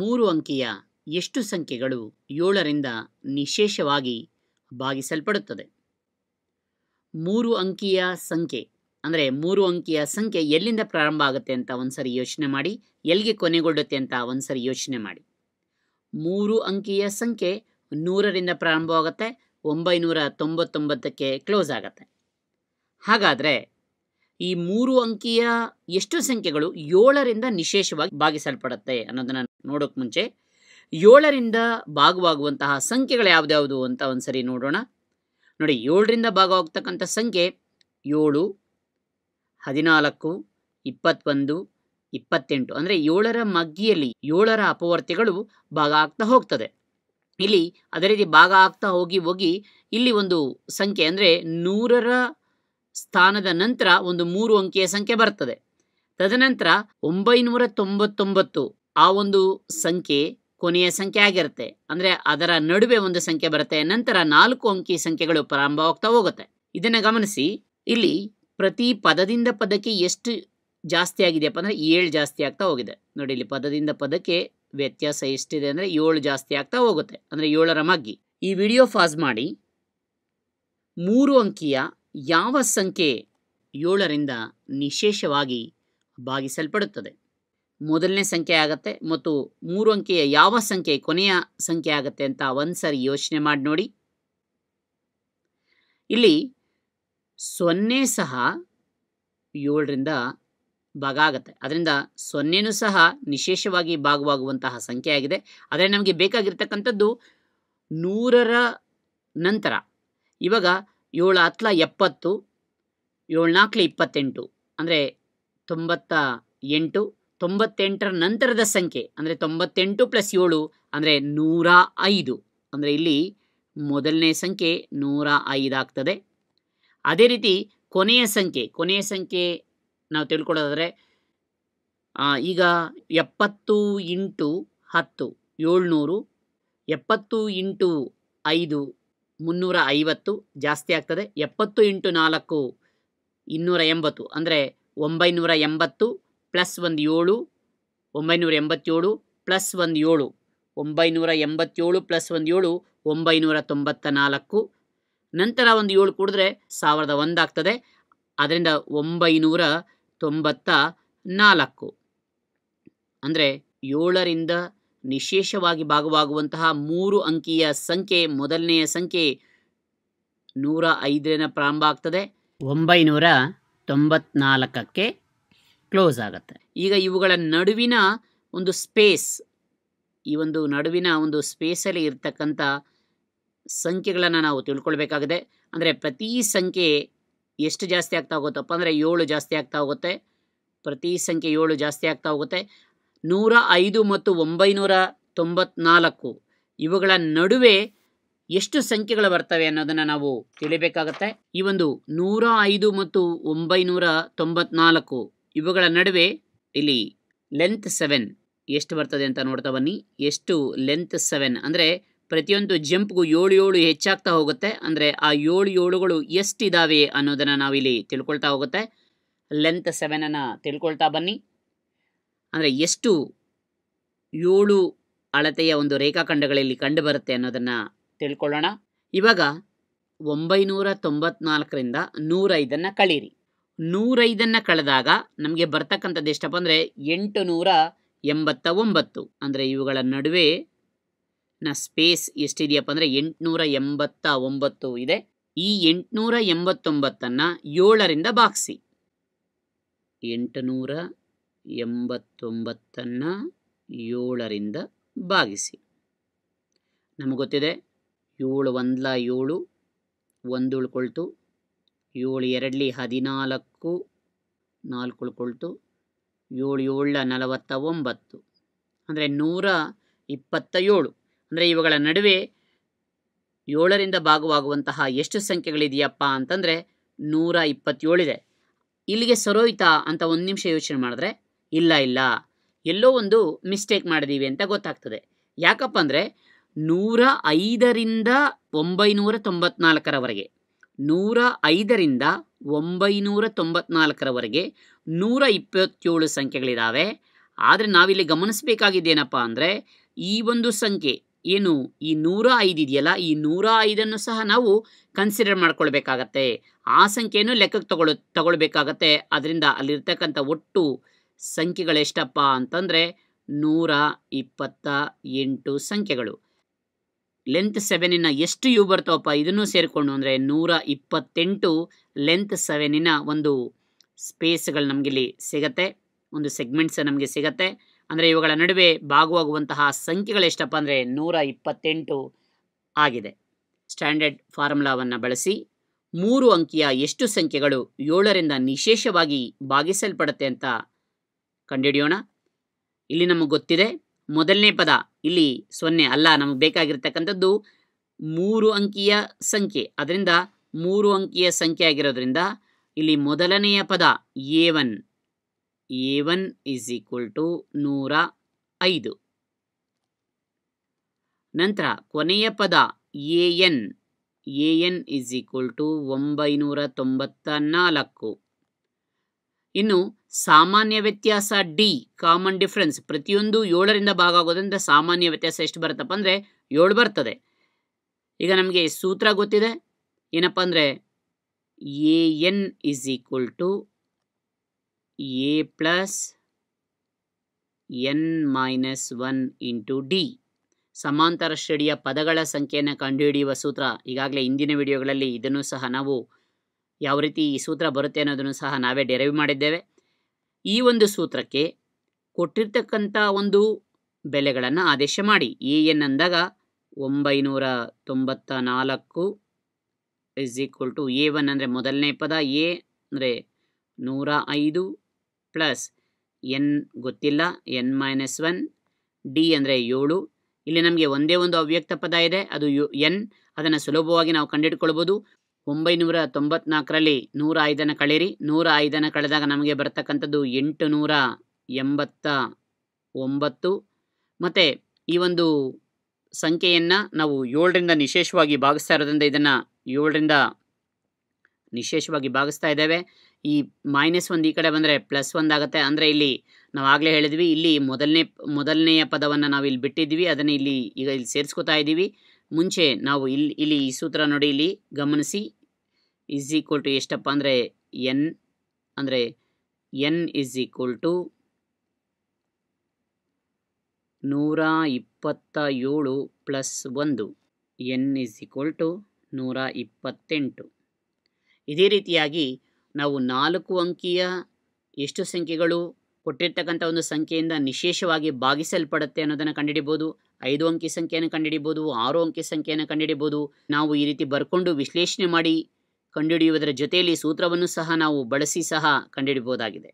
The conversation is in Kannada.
ಮೂರು ಅಂಕಿಯ ಎಷ್ಟು ಸಂಖ್ಯೆಗಳು ಏಳರಿಂದ ನಿಶೇಷವಾಗಿ ಭಾಗಿಸಲ್ಪಡುತ್ತದೆ ಮೂರು ಅಂಕಿಯ ಸಂಖ್ಯೆ ಅಂದರೆ ಮೂರು ಅಂಕಿಯ ಸಂಖ್ಯೆ ಎಲ್ಲಿಂದ ಪ್ರಾರಂಭ ಆಗುತ್ತೆ ಅಂತ ಒಂದ್ಸರಿ ಯೋಚನೆ ಮಾಡಿ ಎಲ್ಲಿಗೆ ಕೊನೆಗೊಳ್ಳುತ್ತೆ ಅಂತ ಒಂದ್ಸರಿ ಯೋಚನೆ ಮಾಡಿ ಮೂರು ಅಂಕಿಯ ಸಂಖ್ಯೆ ನೂರರಿಂದ ಪ್ರಾರಂಭವಾಗುತ್ತೆ ಒಂಬೈನೂರ ತೊಂಬತ್ತೊಂಬತ್ತಕ್ಕೆ ಕ್ಲೋಸ್ ಆಗುತ್ತೆ ಹಾಗಾದರೆ ಈ ಮೂರು ಅಂಕಿಯ ಎಷ್ಟು ಸಂಖ್ಯೆಗಳು ಏಳರಿಂದ ನಿಶೇಷವಾಗಿ ಭಾಗಿಸಲ್ಪಡುತ್ತೆ ಅನ್ನೋದನ್ನ ನೋಡೋಕ್ ಮುಂಚೆ ಏಳರಿಂದ ಭಾಗವಾಗುವಂತಹ ಸಂಖ್ಯೆಗಳು ಯಾವ್ದಾವುದು ಅಂತ ಒಂದ್ಸರಿ ನೋಡೋಣ ನೋಡಿ ಏಳರಿಂದ ಭಾಗವಾಗ್ತಕ್ಕಂಥ ಸಂಖ್ಯೆ ಏಳು ಹದಿನಾಲ್ಕು ಇಪ್ಪತ್ತೊಂದು ಇಪ್ಪತ್ತೆಂಟು ಅಂದರೆ ಏಳರ ಮಗ್ಗಿಯಲ್ಲಿ ಏಳರ ಅಪವರ್ತಿಗಳು ಭಾಗ ಆಗ್ತಾ ಹೋಗ್ತದೆ ಇಲ್ಲಿ ಅದೇ ರೀತಿ ಭಾಗ ಆಗ್ತಾ ಹೋಗಿ ಹೋಗಿ ಇಲ್ಲಿ ಒಂದು ಸಂಖ್ಯೆ ಅಂದರೆ ನೂರರ ಸ್ಥಾನದ ನಂತರ ಒಂದು ಮೂರು ಅಂಕಿಯ ಸಂಖ್ಯೆ ಬರ್ತದೆ ತದನಂತರ ಒಂಬೈನೂರ ತೊಂಬತ್ತೊಂಬತ್ತು ಆ ಒಂದು ಸಂಖ್ಯೆ ಕೊನೆಯ ಸಂಖ್ಯೆ ಆಗಿರುತ್ತೆ ಅಂದ್ರೆ ಅದರ ನಡುವೆ ಒಂದು ಸಂಖ್ಯೆ ಬರುತ್ತೆ ನಂತರ ನಾಲ್ಕು ಅಂಕಿ ಸಂಖ್ಯೆಗಳು ಪ್ರಾರಂಭವಾಗ್ತಾ ಹೋಗುತ್ತೆ ಇದನ್ನ ಗಮನಿಸಿ ಇಲ್ಲಿ ಪ್ರತಿ ಪದದಿಂದ ಪದಕ್ಕೆ ಎಷ್ಟು ಜಾಸ್ತಿ ಆಗಿದೆಯಪ್ಪ ಅಂದ್ರೆ ಏಳು ಜಾಸ್ತಿ ಆಗ್ತಾ ಹೋಗಿದೆ ನೋಡಿ ಇಲ್ಲಿ ಪದದಿಂದ ಪದಕ್ಕೆ ವ್ಯತ್ಯಾಸ ಎಷ್ಟಿದೆ ಅಂದ್ರೆ ಏಳು ಜಾಸ್ತಿ ಆಗ್ತಾ ಹೋಗುತ್ತೆ ಅಂದ್ರೆ ಏಳರ ಮಗ್ಗಿ ಈ ವಿಡಿಯೋ ಫಾಸ್ ಮಾಡಿ ಮೂರು ಅಂಕಿಯ ಯಾವ ಸಂಖ್ಯೆ ಏಳರಿಂದ ನಿಶೇಷವಾಗಿ ಭಾಗಿಸಲ್ಪಡುತ್ತದೆ ಮೊದಲನೇ ಸಂಖ್ಯೆ ಆಗುತ್ತೆ ಮತ್ತು ಮೂರು ಅಂಕೆಯ ಯಾವ ಸಂಖ್ಯೆ ಕೊನೆಯ ಸಂಖ್ಯೆ ಆಗುತ್ತೆ ಅಂತ ಒಂದು ಯೋಚನೆ ಮಾಡಿ ನೋಡಿ ಇಲ್ಲಿ ಸೊನ್ನೆ ಸಹ ಏಳರಿಂದ ಭಾಗ ಆಗತ್ತೆ ಅದರಿಂದ ಸೊನ್ನೆನೂ ಸಹ ನಿಶೇಷವಾಗಿ ಭಾಗವಾಗುವಂತಹ ಸಂಖ್ಯೆ ಆಗಿದೆ ಆದರೆ ನಮಗೆ ಬೇಕಾಗಿರ್ತಕ್ಕಂಥದ್ದು ನೂರರ ನಂತರ ಇವಾಗ ಏಳು ಹತ್ಲ ಎಪ್ಪತ್ತು ಏಳು ನಾಲ್ಕಲ ಇಪ್ಪತ್ತೆಂಟು ಅಂದರೆ ತೊಂಬತ್ತ ಎಂಟು ತೊಂಬತ್ತೆಂಟರ ನಂತರದ ಸಂಖ್ಯೆ ಅಂದರೆ ತೊಂಬತ್ತೆಂಟು ಪ್ಲಸ್ ಏಳು ಅಂದರೆ ನೂರ ಐದು ಅಂದರೆ ಇಲ್ಲಿ ಮೊದಲನೇ ಸಂಖ್ಯೆ ನೂರ ಐದಾಗ್ತದೆ ಅದೇ ರೀತಿ ಕೊನೆಯ ಸಂಖ್ಯೆ ಕೊನೆಯ ಸಂಖ್ಯೆ ನಾವು ತಿಳ್ಕೊಳ್ಳೋದಾದರೆ ಈಗ ಎಪ್ಪತ್ತು ಇಂಟು ಹತ್ತು ಏಳ್ನೂರು ಎಪ್ಪತ್ತು ಇಂಟು ಐದು ಮುನ್ನೂರ ಐವತ್ತು ಜಾಸ್ತಿ ಆಗ್ತದೆ ಎಪ್ಪತ್ತು ಇಂಟು ನಾಲ್ಕು ಇನ್ನೂರ ಎಂಬತ್ತು ಅಂದರೆ ಒಂಬೈನೂರ ಎಂಬತ್ತು ಪ್ಲಸ್ ಒಂದು ಏಳು ಒಂಬೈನೂರ ಎಂಬತ್ತೇಳು ಪ್ಲಸ್ ಒಂದು ಏಳು ಒಂಬೈನೂರ ಎಂಬತ್ತೇಳು ಪ್ಲಸ್ ಒಂದು ಏಳು ಒಂಬೈನೂರ ತೊಂಬತ್ತ ನಾಲ್ಕು ನಂತರ ಒಂದು ಏಳು ಕೂಡಿದ್ರೆ ಸಾವಿರದ ಒಂದಾಗ್ತದೆ ಅದರಿಂದ ಒಂಬೈನೂರ ತೊಂಬತ್ತ ನಾಲ್ಕು ಅಂದರೆ ಏಳರಿಂದ ನಿಶೇಷವಾಗಿ ಭಾಗವಾಗುವಂತಹ ಮೂರು ಅಂಕಿಯ ಸಂಖ್ಯೆ ಮೊದಲನೆಯ ಸಂಖ್ಯೆ ನೂರ ಐದರಿಂದ ಪ್ರಾರಂಭ ಆಗ್ತದೆ ಒಂಬೈನೂರ ತೊಂಬತ್ನಾಲ್ಕಕ್ಕೆ ಕ್ಲೋಸ್ ಆಗುತ್ತೆ ಈಗ ಇವುಗಳ ನಡುವಿನ ಒಂದು ಸ್ಪೇಸ್ ಈ ಒಂದು ನಡುವಿನ ಒಂದು ಸ್ಪೇಸಲ್ಲಿ ಇರತಕ್ಕಂಥ ಸಂಖ್ಯೆಗಳನ್ನು ನಾವು ತಿಳ್ಕೊಳ್ಬೇಕಾಗಿದೆ ಅಂದರೆ ಪ್ರತಿ ಸಂಖ್ಯೆ ಎಷ್ಟು ಜಾಸ್ತಿ ಆಗ್ತಾ ಹೋಗುತ್ತಪ್ಪ ಅಂದರೆ ಏಳು ಜಾಸ್ತಿ ಆಗ್ತಾ ಹೋಗುತ್ತೆ ಪ್ರತಿ ಸಂಖ್ಯೆ ಏಳು ಜಾಸ್ತಿ ಆಗ್ತಾ ಹೋಗುತ್ತೆ ನೂರ ಐದು ಮತ್ತು ಒಂಬೈನೂರ ತೊಂಬತ್ನಾಲ್ಕು ಇವುಗಳ ನಡುವೆ ಎಷ್ಟು ಸಂಖ್ಯೆಗಳು ಬರ್ತವೆ ಅನ್ನೋದನ್ನು ನಾವು ತಿಳಿಬೇಕಾಗತ್ತೆ ಈ ಒಂದು ನೂರ ಐದು ಮತ್ತು ಒಂಬೈನೂರ ತೊಂಬತ್ನಾಲ್ಕು ಇವುಗಳ ನಡುವೆ ಇಲ್ಲಿ ಲೆಂತ್ ಸೆವೆನ್ ಎಷ್ಟು ಬರ್ತದೆ ಅಂತ ನೋಡ್ತಾ ಬನ್ನಿ ಎಷ್ಟು ಲೆಂತ್ ಸೆವೆನ್ ಅಂದರೆ ಪ್ರತಿಯೊಂದು ಜಂಪ್ಗೂ ಏಳು ಏಳು ಹೆಚ್ಚಾಗ್ತಾ ಹೋಗುತ್ತೆ ಅಂದರೆ ಆ ಏಳು ಏಳುಗಳು ಎಷ್ಟಿದ್ದಾವೆ ಅನ್ನೋದನ್ನು ನಾವಿಲ್ಲಿ ತಿಳ್ಕೊಳ್ತಾ ಹೋಗುತ್ತೆ ಲೆಂತ್ ಸೆವೆನನ್ನು ತಿಳ್ಕೊಳ್ತಾ ಬನ್ನಿ ಅಂದರೆ ಎಷ್ಟು ಏಳು ಅಳತೆಯ ಒಂದು ರೇಖಾಖಂಡಗಳಲ್ಲಿ ಕಂಡುಬರುತ್ತೆ ಅನ್ನೋದನ್ನು ತಿಳ್ಕೊಳ್ಳೋಣ ಇವಾಗ ಒಂಬೈನೂರ ತೊಂಬತ್ನಾಲ್ಕರಿಂದ ನೂರೈದನ್ನು ಕಳೀರಿ ನೂರೈದನ್ನು ಕಳೆದಾಗ ನಮಗೆ ಬರ್ತಕ್ಕಂಥದ್ದು ಎಷ್ಟಪ್ಪ ಅಂದರೆ ಎಂಟು ನೂರ ಎಂಬತ್ತ ಒಂಬತ್ತು ಅಂದರೆ ಇವುಗಳ ನಡುವೆ ನ ಸ್ಪೇಸ್ ಎಷ್ಟಿದೆಯಪ್ಪ ಅಂದರೆ ಎಂಟುನೂರ ಎಂಬತ್ತ ಒಂಬತ್ತು ಇದೆ ಈ ಎಂಟುನೂರ ಎಂಬತ್ತೊಂಬತ್ತನ್ನು ಏಳರಿಂದ ಬಾಕ್ಸಿ ಎಂಟುನೂರ ಎಂಬತ್ತೊಂಬತ್ತನ್ನು ಏಳರಿಂದ ಭಾಗಿಸಿ ನಮಗೆ ಗೊತ್ತಿದೆ ಏಳು ಒಂದ್ಲ ಏಳು ಒಂದು ಉಳ್ಕೊಳ್ತು ಏಳು ಎರಡಲಿ ಹದಿನಾಲ್ಕು ನಾಲ್ಕು ಉಳ್ಕೊಳ್ತು ಏಳು ಏಳ ನಲವತ್ತ ಒಂಬತ್ತು ಅಂದರೆ ನೂರ ಇಪ್ಪತ್ತ ಏಳು ಅಂದರೆ ಇವುಗಳ ನಡುವೆ ಏಳರಿಂದ ಭಾಗವಾಗುವಂತಹ ಎಷ್ಟು ಸಂಖ್ಯೆಗಳಿದೆಯಪ್ಪ ಅಂತಂದರೆ ನೂರ ಇಪ್ಪತ್ತೇಳಿದೆ ಇಲ್ಲಿಗೆ ಸರೋಯಿತಾ ಅಂತ ಒಂದು ನಿಮಿಷ ಯೋಚನೆ ಮಾಡಿದ್ರೆ ಇಲ್ಲ ಇಲ್ಲ ಎಲ್ಲೋ ಒಂದು ಮಿಸ್ಟೇಕ್ ಮಾಡಿದೀವಿ ಅಂತ ಗೊತ್ತಾಗ್ತದೆ ಯಾಕಪ್ಪ ಅಂದರೆ ನೂರ ಐದರಿಂದ ಒಂಬೈನೂರ ತೊಂಬತ್ನಾಲ್ಕರವರೆಗೆ ನೂರ ಐದರಿಂದ ಒಂಬೈನೂರ ತೊಂಬತ್ನಾಲ್ಕರವರೆಗೆ ನೂರ ಇಪ್ಪತ್ತೇಳು ಸಂಖ್ಯೆಗಳಿದ್ದಾವೆ ಆದರೆ ನಾವಿಲ್ಲಿ ಗಮನಿಸಬೇಕಾಗಿದ್ದೇನಪ್ಪ ಅಂದರೆ ಈ ಒಂದು ಸಂಖ್ಯೆ ಏನು ಈ ನೂರ ಐದು ಇದೆಯಲ್ಲ ಈ ನೂರ ಐದನ್ನು ಸಹ ನಾವು ಕನ್ಸಿಡರ್ ಮಾಡ್ಕೊಳ್ಬೇಕಾಗತ್ತೆ ಆ ಸಂಖ್ಯೆಯನ್ನು ಲೆಕ್ಕಕ್ಕೆ ತಗೊಳ್ಳೋ ತಗೊಳ್ಬೇಕಾಗತ್ತೆ ಅದರಿಂದ ಅಲ್ಲಿರ್ತಕ್ಕಂಥ ಒಟ್ಟು ಸಂಖ್ಯೆಗಳೆಷ್ಟಪ್ಪ ಅಂತಂದರೆ ನೂರ ಇಪ್ಪತ್ತ ಎಂಟು ಸಂಖ್ಯೆಗಳು ಲೆಂತ್ ಸೆವೆನಿನ ಎಷ್ಟು ಯು ಬರ್ತಾವಪ್ಪ ಇದನ್ನು ಸೇರಿಕೊಂಡು ಅಂದರೆ ನೂರ ಇಪ್ಪತ್ತೆಂಟು ಲೆಂತ್ ಸೆವೆನಿನ ಒಂದು ಸ್ಪೇಸ್ಗಳು ನಮಗಿಲ್ಲಿ ಸಿಗತ್ತೆ ಒಂದು ಸೆಗ್ಮೆಂಟ್ಸ್ ನಮಗೆ ಸಿಗತ್ತೆ ಅಂದರೆ ಇವುಗಳ ನಡುವೆ ಭಾಗವಾಗುವಂತಹ ಸಂಖ್ಯೆಗಳೆಷ್ಟಪ್ಪ ಅಂದರೆ ನೂರ ಇಪ್ಪತ್ತೆಂಟು ಆಗಿದೆ ಸ್ಟ್ಯಾಂಡರ್ಡ್ ಫಾರ್ಮುಲಾವನ್ನು ಬಳಸಿ ಮೂರು ಅಂಕಿಯ ಎಷ್ಟು ಸಂಖ್ಯೆಗಳು ಏಳರಿಂದ ನಿಶೇಷವಾಗಿ ಭಾಗಿಸಲ್ಪಡುತ್ತೆ ಅಂತ ಕಂಡುಹಿಡಿಯೋಣ ಇಲ್ಲಿ ನಮಗೆ ಗೊತ್ತಿದೆ ಮೊದಲನೇ ಪದ ಇಲ್ಲಿ ಸೊನ್ನೆ ಅಲ್ಲ ನಮಗೆ ಬೇಕಾಗಿರ್ತಕ್ಕಂಥದ್ದು ಮೂರು ಅಂಕಿಯ ಸಂಖ್ಯೆ ಅದರಿಂದ ಮೂರು ಅಂಕಿಯ ಸಂಖ್ಯೆ ಆಗಿರೋದ್ರಿಂದ ಇಲ್ಲಿ ಮೊದಲನೆಯ ಪದ a one a one is equal to ನೂರ ಐದು ನಂತರ ಕೊನೆಯ ಪದ a n a n is equal to ಒಂಬೈನೂರ ತೊಂಬತ್ತ ನಾಲ್ಕು ಇನ್ನು ಸಾಮಾನ್ಯ ವ್ಯತ್ಯಾಸ ಡಿ ಕಾಮನ್ ಡಿಫ್ರೆನ್ಸ್ ಪ್ರತಿಯೊಂದು ಏಳರಿಂದ ಭಾಗ ಆಗೋದ್ರಿಂದ ಸಾಮಾನ್ಯ ವ್ಯತ್ಯಾಸ ಎಷ್ಟು ಬರುತ್ತಪ್ಪ ಅಂದರೆ ಏಳು ಬರ್ತದೆ ಈಗ ನಮಗೆ ಸೂತ್ರ ಗೊತ್ತಿದೆ ಏನಪ್ಪ ಅಂದರೆ a n is equal to a plus n minus one into d ಸಮಾಂತರ ಶ್ರೇಣಿಯ ಪದಗಳ ಸಂಖ್ಯೆಯನ್ನು ಕಂಡುಹಿಡಿಯುವ ಸೂತ್ರ ಈಗಾಗಲೇ ಇಂದಿನ ವಿಡಿಯೋಗಳಲ್ಲಿ ಇದನ್ನು ಸಹ ನಾವು ಯಾವ ರೀತಿ ಈ ಸೂತ್ರ ಬರುತ್ತೆ ಅನ್ನೋದನ್ನು ಸಹ ನಾವೇ ಡೆರೈವ್ ಮಾಡಿದ್ದೇವೆ ಈ ಒಂದು ಸೂತ್ರಕ್ಕೆ ಕೊಟ್ಟಿರ್ತಕ್ಕಂಥ ಒಂದು ಬೆಲೆಗಳನ್ನು ಆದೇಶ ಮಾಡಿ ಎ ಎನ್ ಅಂದಾಗ ಒಂಬೈನೂರ ತೊಂಬತ್ತ ನಾಲ್ಕು is equal to a one ಅಂದರೆ ಮೊದಲನೇ ಪದ ಎ ಅಂದರೆ ನೂರ ಐದು ಪ್ಲಸ್ ಎನ್ ಗೊತ್ತಿಲ್ಲ ಎನ್ ಮೈನಸ್ ಒನ್ ಡಿ ಅಂದರೆ ಏಳು ಇಲ್ಲಿ ನಮಗೆ ಒಂದೇ ಒಂದು ಅವ್ಯಕ್ತ ಪದ ಇದೆ ಅದು ಯು ಎನ್ ಅದನ್ನು ಸುಲಭವಾಗಿ ನಾವು ಕಂಡಿಟ್ಕೊಳ್ಬೋದು ಒಂಬೈನೂರ ತೊಂಬತ್ನಾಲ್ಕರಲ್ಲಿ ನೂರ ಐದನ ಕಳೀರಿ ನೂರ ಐದನ ಕಳೆದಾಗ ನಮಗೆ ಬರ್ತಕ್ಕಂಥದ್ದು ಎಂಟು ನೂರ ಎಂಬತ್ತ ಒಂಬತ್ತು ಮತ್ತು ಈ ಒಂದು ಸಂಖ್ಯೆಯನ್ನು ನಾವು ಏಳರಿಂದ ನಿಶೇಷವಾಗಿ ಭಾಗಿಸ್ತಾ ಇರೋದ್ರಿಂದ ಇದನ್ನು ಏಳರಿಂದ ನಿಶೇಷವಾಗಿ ಭಾಗಿಸ್ತಾ ಇದ್ದೇವೆ ಈ ಮೈನಸ್ ಒಂದು ಈ ಕಡೆ ಬಂದರೆ ಪ್ಲಸ್ ಆಗುತ್ತೆ ಅಂದರೆ ಇಲ್ಲಿ ನಾವು ಆಗಲೇ ಹೇಳಿದ್ವಿ ಇಲ್ಲಿ ಮೊದಲನೇ ಮೊದಲನೆಯ ಪದವನ್ನು ನಾವು ಇಲ್ಲಿ ಬಿಟ್ಟಿದ್ದೀವಿ ಅದನ್ನು ಇಲ್ಲಿ ಈಗ ಇಲ್ಲಿ ಸೇರಿಸ್ಕೋತಾ ಇದ್ದೀವಿ ಮುಂಚೆ ನಾವು ಇಲ್ಲಿ ಇಲ್ಲಿ ಈ ಸೂತ್ರ ನೋಡಿ ಇಲ್ಲಿ ಗಮನಿಸಿ ಇಸ್ ಈಕ್ವಲ್ ಟು ಎಷ್ಟಪ್ಪ ಅಂದರೆ ಎನ್ ಅಂದರೆ ಎನ್ ಇಸ್ ಈಕ್ವಲ್ ಟು ನೂರ ಇಪ್ಪತ್ತ ಏಳು ಪ್ಲಸ್ ಒಂದು ಎನ್ ಇಸ್ ಈಕ್ವಲ್ ಟು ನೂರ ಇಪ್ಪತ್ತೆಂಟು ಇದೇ ರೀತಿಯಾಗಿ ನಾವು ನಾಲ್ಕು ಅಂಕಿಯ ಎಷ್ಟು ಸಂಖ್ಯೆಗಳು ಕೊಟ್ಟಿರ್ತಕ್ಕಂಥ ಒಂದು ಸಂಖ್ಯೆಯಿಂದ ನಿಶೇಷವಾಗಿ ಭಾಗಿಸಲ್ಪಡುತ್ತೆ ಅನ್ನೋದನ್ನು ಕಂಡುಹಿಡಿಬೋದು ಐದು ಅಂಕಿ ಸಂಖ್ಯೆಯನ್ನು ಕಂಡುಹಿಡಿಬೋದು ಆರು ಅಂಕಿ ಸಂಖ್ಯೆಯನ್ನು ಕಂಡುಹಿಡಿಬೋದು ನಾವು ಈ ರೀತಿ ಬರ್ಕೊಂಡು ವಿಶ್ಲೇಷಣೆ ಮಾಡಿ ಕಂಡುಹಿಡಿಯುವುದರ ಜೊತೆಯಲ್ಲಿ ಸೂತ್ರವನ್ನು ಸಹ ನಾವು ಬಳಸಿ ಸಹ ಕಂಡುಹಿಡಿಬೋದಾಗಿದೆ